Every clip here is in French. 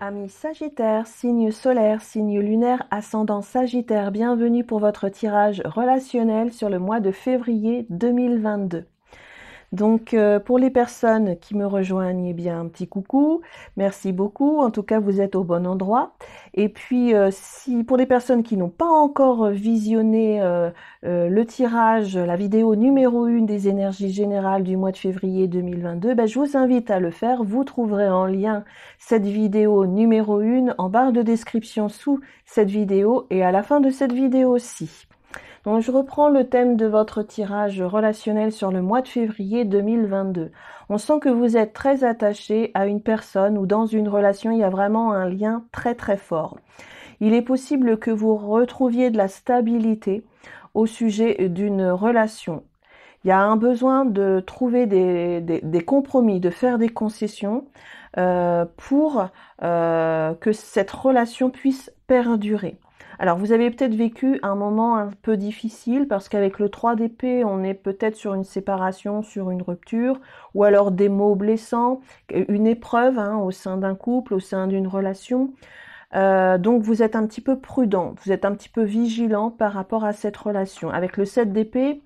Amis Sagittaire, signe solaire, signe lunaire, ascendant Sagittaire, bienvenue pour votre tirage relationnel sur le mois de février 2022. Donc euh, pour les personnes qui me rejoignent, eh bien un petit coucou, merci beaucoup. En tout cas, vous êtes au bon endroit. Et puis euh, si pour les personnes qui n'ont pas encore visionné euh, le tirage, la vidéo numéro 1 des énergies générales du mois de février 2022, ben, je vous invite à le faire. Vous trouverez en lien cette vidéo numéro 1 en barre de description sous cette vidéo et à la fin de cette vidéo aussi je reprends le thème de votre tirage relationnel sur le mois de février 2022. On sent que vous êtes très attaché à une personne ou dans une relation, il y a vraiment un lien très très fort. Il est possible que vous retrouviez de la stabilité au sujet d'une relation. Il y a un besoin de trouver des, compromis, de faire des concessions euh, pour euh, que cette relation puisse perdurer. Alors vous avez peut-être vécu un moment un peu difficile parce qu'avec le 3 d'épée, on est peut-être sur une séparation, sur une rupture, ou alors des mots blessants, une épreuve hein, au sein d'un couple, au sein d'une relation. Euh, donc vous êtes un petit peu prudent, vous êtes un petit peu vigilant par rapport à cette relation. Avec le 7 d'épée,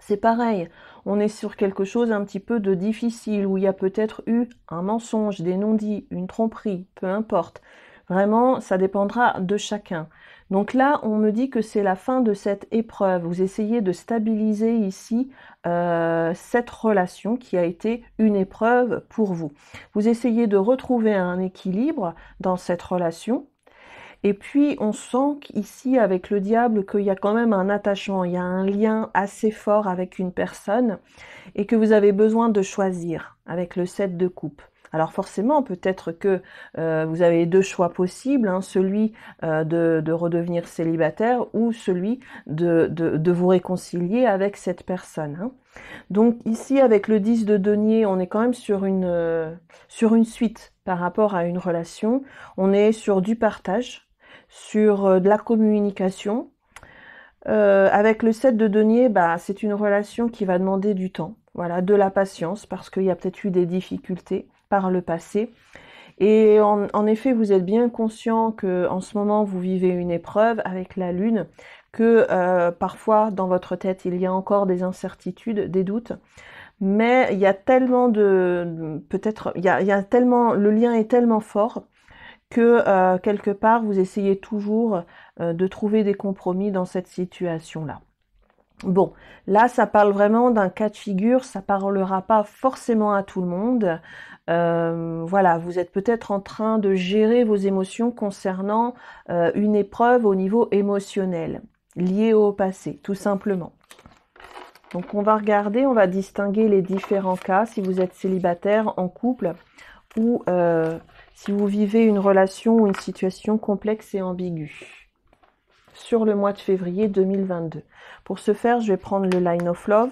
c'est pareil, on est sur quelque chose un petit peu de difficile, où il y a peut-être eu un mensonge, des non-dits, une tromperie, peu importe. Vraiment, ça dépendra de chacun. Donc là, on me dit que c'est la fin de cette épreuve. Vous essayez de stabiliser ici euh, cette relation qui a été une épreuve pour vous. Vous essayez de retrouver un équilibre dans cette relation. Et puis, on sent ici avec le diable qu'il y a quand même un attachement, il y a un lien assez fort avec une personne et que vous avez besoin de choisir avec le set de coupe. Alors forcément, peut-être que euh, vous avez deux choix possibles, hein, celui euh, de, redevenir célibataire ou celui de, vous réconcilier avec cette personne. Hein. Donc ici, avec le 10 de denier, on est quand même sur une, euh, sur une suite par rapport à une relation. On est sur du partage, sur de la communication. avec le 7 de denier, bah, c'est une relation qui va demander du temps voilà, de la patience parce qu'il y a peut-être eu des difficultés le passé. Et en, effet, vous êtes bien conscient que en ce moment vous vivez une épreuve avec la lune, que euh, parfois dans votre tête il y a encore des incertitudes, des doutes. Mais il y a tellement de peut-être il, il y a, tellement le lien est tellement fort que euh, quelque part vous essayez toujours euh, de trouver des compromis dans cette situation là. Bon, là, ça parle vraiment d'un cas de figure, ça parlera pas forcément à tout le monde. Euh, voilà, vous êtes peut-être en train de gérer vos émotions concernant euh, une épreuve au niveau émotionnel, liée au passé, tout simplement. Donc on va regarder, on va distinguer les différents cas, si vous êtes célibataire, en couple, ou euh, si vous vivez une relation ou une situation complexe et ambiguë sur le mois de février 2022. Pour ce faire, je vais prendre le Line of Love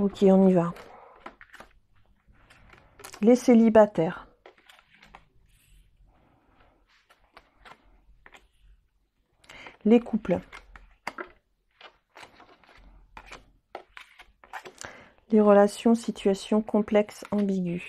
Ok, on y va. Les célibataires. Les couples. Les relations, situations complexes, ambiguës.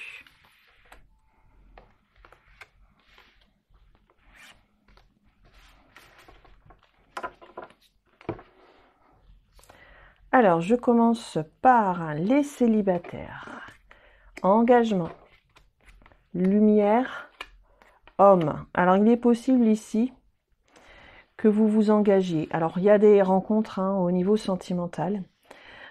Alors, je commence par les célibataires. Engagement, lumière, homme. Alors, il est possible ici que vous vous engagiez. Alors, il y a des rencontres hein, au niveau sentimental.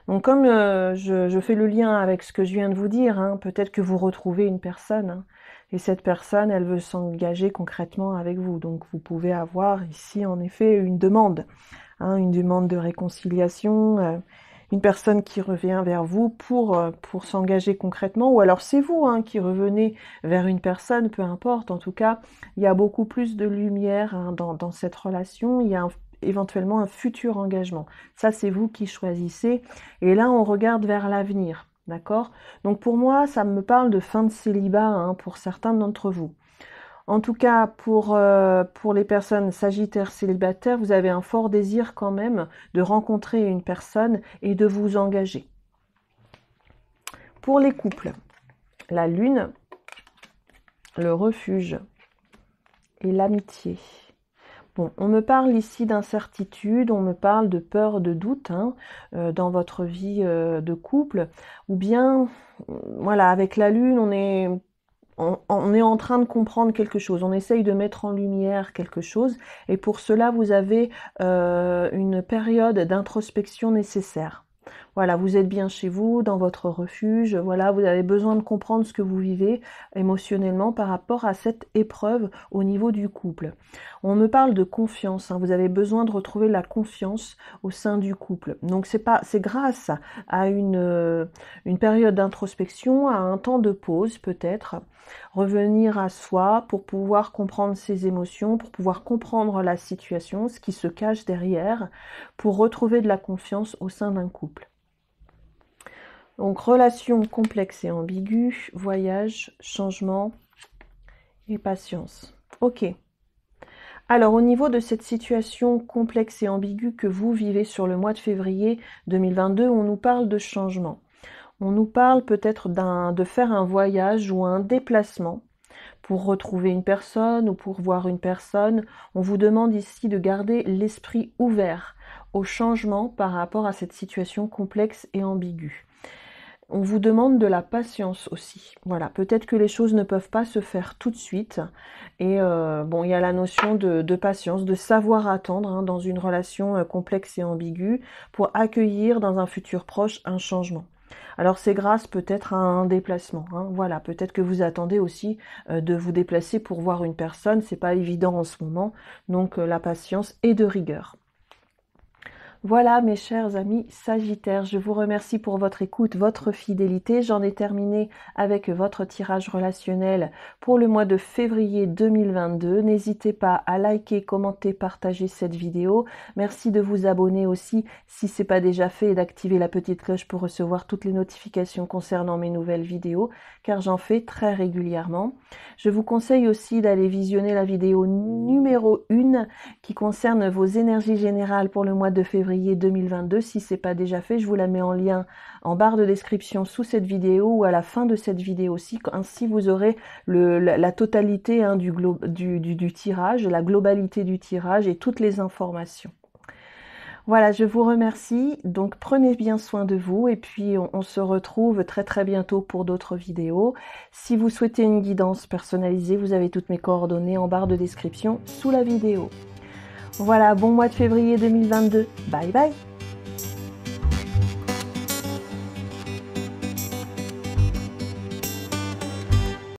Donc, comme euh, je, fais le lien avec ce que je viens de vous dire, hein, peut-être que vous retrouvez une personne hein, et cette personne, elle veut s'engager concrètement avec vous. Donc, vous pouvez avoir ici, en effet, une demande Hein, une demande de réconciliation, euh, une personne qui revient vers vous pour, euh, pour s'engager concrètement, ou alors c'est vous hein, qui revenez vers une personne, peu importe, en tout cas, il y a beaucoup plus de lumière hein, dans, cette relation, il y a éventuellement un futur engagement. Ça, c'est vous qui choisissez, et là, on regarde vers l'avenir, d'accord Donc pour moi, ça me parle de fin de célibat pour certains d'entre vous. En tout cas, pour, euh, pour les personnes sagittaires célibataires, vous avez un fort désir quand même de rencontrer une personne et de vous engager. Pour les couples, la lune, le refuge et l'amitié. Bon, on me parle ici d'incertitude, on me parle de peur, de doute hein, euh, dans votre vie euh, de couple, ou bien, voilà, avec la lune, on est on, est en train de comprendre quelque chose, on essaye de mettre en lumière quelque chose, et pour cela, vous avez euh, une période d'introspection nécessaire voilà, vous êtes bien chez vous, dans votre refuge, voilà, vous avez besoin de comprendre ce que vous vivez émotionnellement par rapport à cette épreuve au niveau du couple. On me parle de confiance, hein, vous avez besoin de retrouver la confiance au sein du couple. Donc c'est pas c'est grâce à une, euh, une période d'introspection, à un temps de pause peut-être, revenir à soi pour pouvoir comprendre ses émotions, pour pouvoir comprendre la situation, ce qui se cache derrière, pour retrouver de la confiance au sein d'un couple. Donc relation complexe et ambiguë, voyage, changement et patience. Ok. Alors au niveau de cette situation complexe et ambiguë que vous vivez sur le mois de février 2022, on nous parle de changement. On nous parle peut-être de faire un voyage ou un déplacement pour retrouver une personne ou pour voir une personne. On vous demande ici de garder l'esprit ouvert au changement par rapport à cette situation complexe et ambiguë. On vous demande de la patience aussi. Voilà, peut-être que les choses ne peuvent pas se faire tout de suite. Et euh, bon, il y a la notion de, patience, de savoir attendre hein, dans une relation euh, complexe et ambiguë pour accueillir dans un futur proche un changement. Alors c'est grâce peut-être à un déplacement. Hein. Voilà, peut-être que vous attendez aussi euh, de vous déplacer pour voir une personne. C'est pas évident en ce moment. Donc la patience est de rigueur. Voilà mes chers amis Sagittaires, je vous remercie pour votre écoute, votre fidélité. J'en ai terminé avec votre tirage relationnel pour le mois de février 2022. N'hésitez pas à liker, commenter, partager cette vidéo. Merci de vous abonner aussi si ce n'est pas déjà fait et d'activer la petite cloche pour recevoir toutes les notifications concernant mes nouvelles vidéos car j'en fais très régulièrement. Je vous conseille aussi d'aller visionner la vidéo numéro 1 qui concerne vos énergies générales pour le mois de février 2022. Si ce n'est pas déjà fait, je vous la mets en lien en barre de description sous cette vidéo ou à la fin de cette vidéo aussi. Ainsi, vous aurez la, totalité hein, du, tirage, la globalité du tirage et toutes les informations. Voilà, je vous remercie. Donc prenez bien soin de vous et puis on se retrouve très très bientôt pour d'autres vidéos. Si vous souhaitez une guidance personnalisée, vous avez toutes mes coordonnées en barre de description sous la vidéo. Voilà, bon mois de février 2022. Bye bye